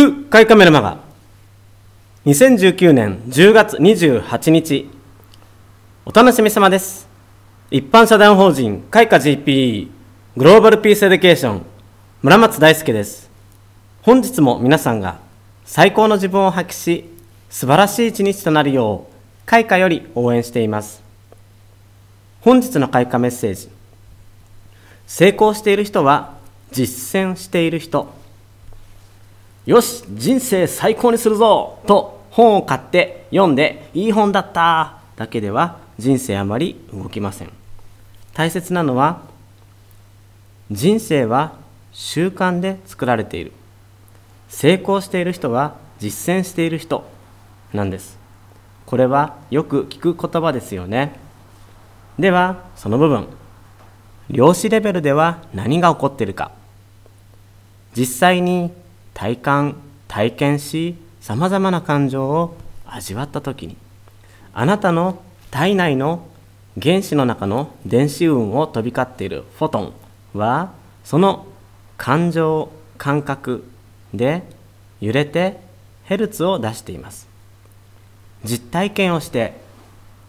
副海カメラマガ2019年10月28日お楽しみ様です一般社団法人開花 GPE グローバルピースエデュケーション村松大輔です本日も皆さんが最高の自分を発揮し素晴らしい一日となるよう開花より応援しています本日の開花メッセージ成功している人は実践している人よし人生最高にするぞと本を買って読んでいい本だっただけでは人生あまり動きません大切なのは人生は習慣で作られている成功している人は実践している人なんですこれはよく聞く言葉ですよねではその部分量子レベルでは何が起こっているか実際に体感体験しさまざまな感情を味わった時にあなたの体内の原子の中の電子運を飛び交っているフォトンはその感情感覚で揺れてヘルツを出しています実体験をして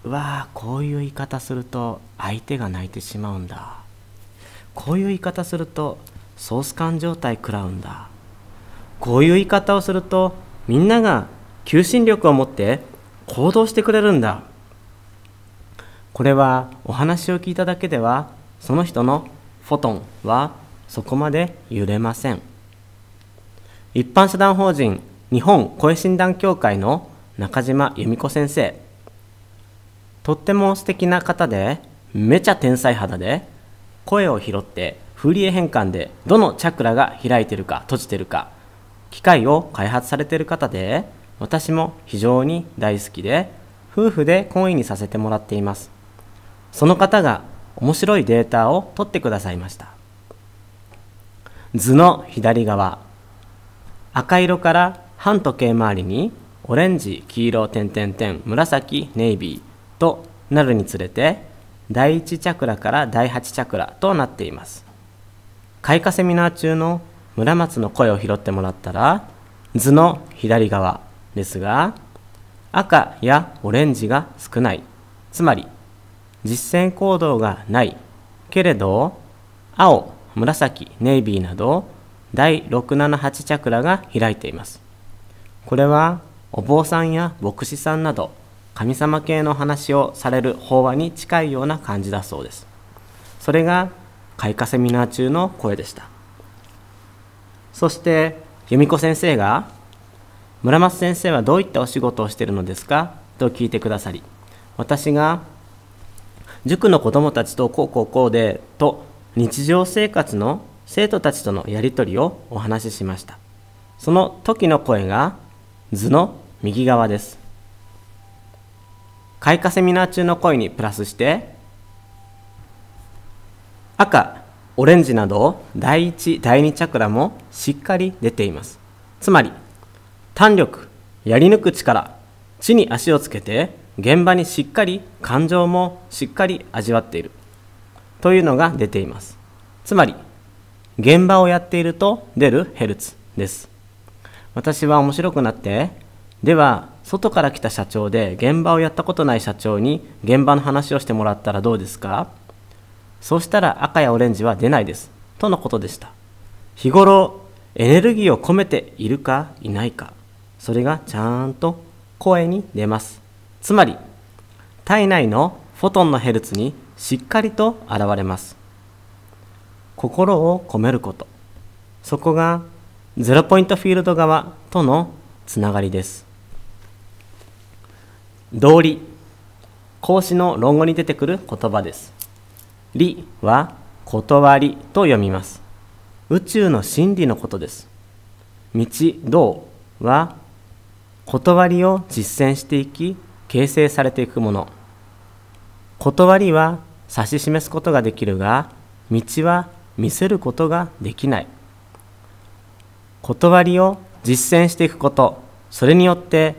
うわあこういう言い方すると相手が泣いてしまうんだこういう言い方するとソース感状態食らうんだこういう言い方をするとみんなが求心力を持って行動してくれるんだこれはお話を聞いただけではその人のフォトンはそこまで揺れません一般社団法人日本声診断協会の中島由美子先生とっても素敵な方でめちゃ天才肌で声を拾ってフーリエ変換でどのチャクラが開いてるか閉じてるか機械を開発されている方で私も非常に大好きで夫婦で懇意にさせてもらっていますその方が面白いデータを取ってくださいました図の左側赤色から反時計回りにオレンジ黄色点々点紫ネイビーとなるにつれて第1チャクラから第8チャクラとなっています開花セミナー中の村松の声を拾ってもらったら図の左側ですが赤やオレンジが少ないつまり実践行動がないけれど青紫ネイビーなど第678チャクラが開いていますこれはお坊さんや牧師さんなど神様系の話をされる法話に近いような感じだそうですそれが開花セミナー中の声でしたそして由美子先生が「村松先生はどういったお仕事をしているのですか?」と聞いてくださり私が「塾の子どもたちとこうこうこうで」と日常生活の生徒たちとのやり取りをお話ししましたその時の声が図の右側です開花セミナー中の声にプラスして赤オレンジなど第1第2チャクラもしっかり出ていますつまり胆力やり抜く力地に足をつけて現場にしっかり感情もしっかり味わっているというのが出ていますつまり現場をやっていると出るヘルツです私は面白くなってでは外から来た社長で現場をやったことない社長に現場の話をしてもらったらどうですかそうしたら赤やオレンジは出ないです。とのことでした。日頃、エネルギーを込めているかいないか、それがちゃんと声に出ます。つまり、体内のフォトンのヘルツにしっかりと現れます。心を込めること。そこがゼロポイントフィールド側とのつながりです。道理。孔子の論語に出てくる言葉です。理は断りと読みます。宇宙の真理のことです。道、道は断りを実践していき、形成されていくもの。断りは指し示すことができるが、道は見せることができない。断りを実践していくこと、それによって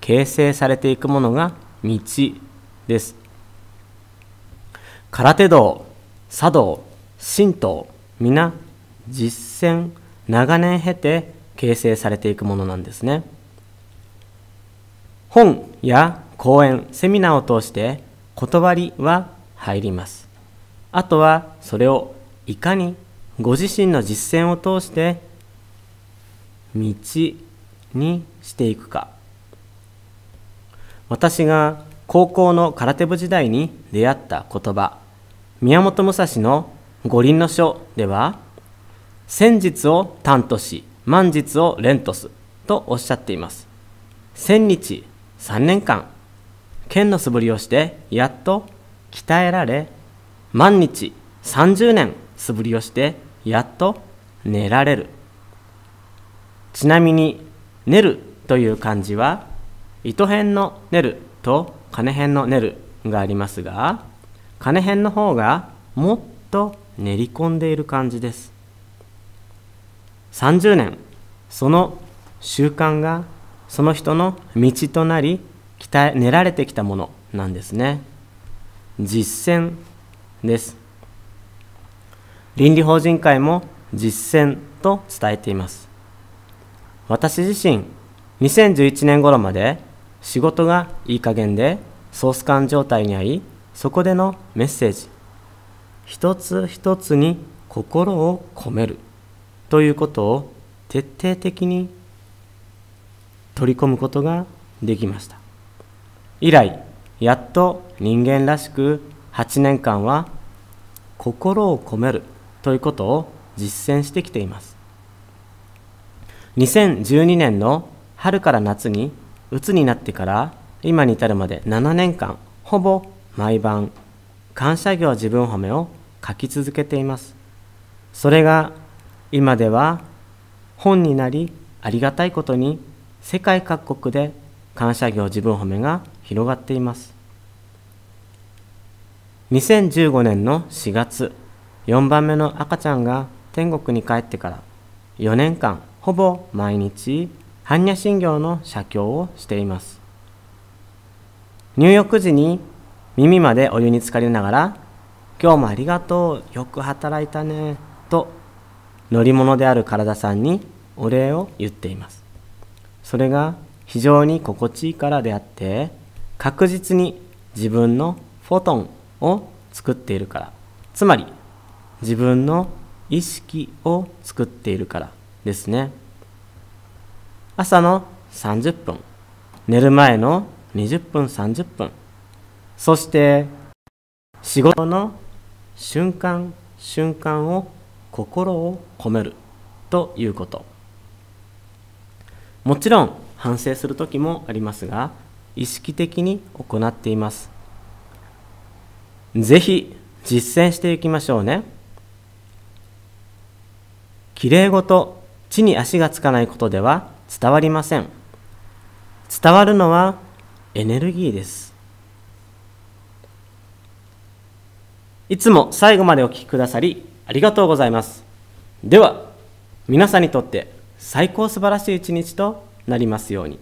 形成されていくものが道です。空手道茶道神道皆実践長年経て形成されていくものなんですね本や講演セミナーを通して断りは入りますあとはそれをいかにご自身の実践を通して道にしていくか私が高校の空手部時代に出会った言葉宮本武蔵の五輪の書では、先日を短当し、万日を連とすとおっしゃっています。千日、三年間、剣の素振りをしてやっと鍛えられ、万日、30年素振りをしてやっと寝られる。ちなみに、寝るという漢字は、糸辺の寝ると金編の寝るがありますが、金編の方がもっと練り込んでいる感じです30年その習慣がその人の道となり鍛え練られてきたものなんですね実践です倫理法人会も実践と伝えています私自身2011年頃まで仕事がいい加減でソース感状態にありそこでのメッセージ一つ一つに心を込めるということを徹底的に取り込むことができました以来やっと人間らしく8年間は心を込めるということを実践してきています2012年の春から夏にうつになってから今に至るまで7年間ほぼ毎晩感謝業自分褒めを書き続けていますそれが今では本になりありがたいことに世界各国で感謝業自分褒めが広がっています2015年の4月4番目の赤ちゃんが天国に帰ってから4年間ほぼ毎日般若心経の写経をしています入浴時に耳までお湯に浸かりながら「今日もありがとうよく働いたね」と乗り物である体さんにお礼を言っていますそれが非常に心地いいからであって確実に自分のフォトンを作っているからつまり自分の意識を作っているからですね朝の30分寝る前の20分30分そして仕事の瞬間瞬間を心を込めるということもちろん反省する時もありますが意識的に行っていますぜひ実践していきましょうねきれいごと地に足がつかないことでは伝わりません伝わるのはエネルギーですいつも最後までお聴きくださりありがとうございます。では、皆さんにとって最高素晴らしい一日となりますように。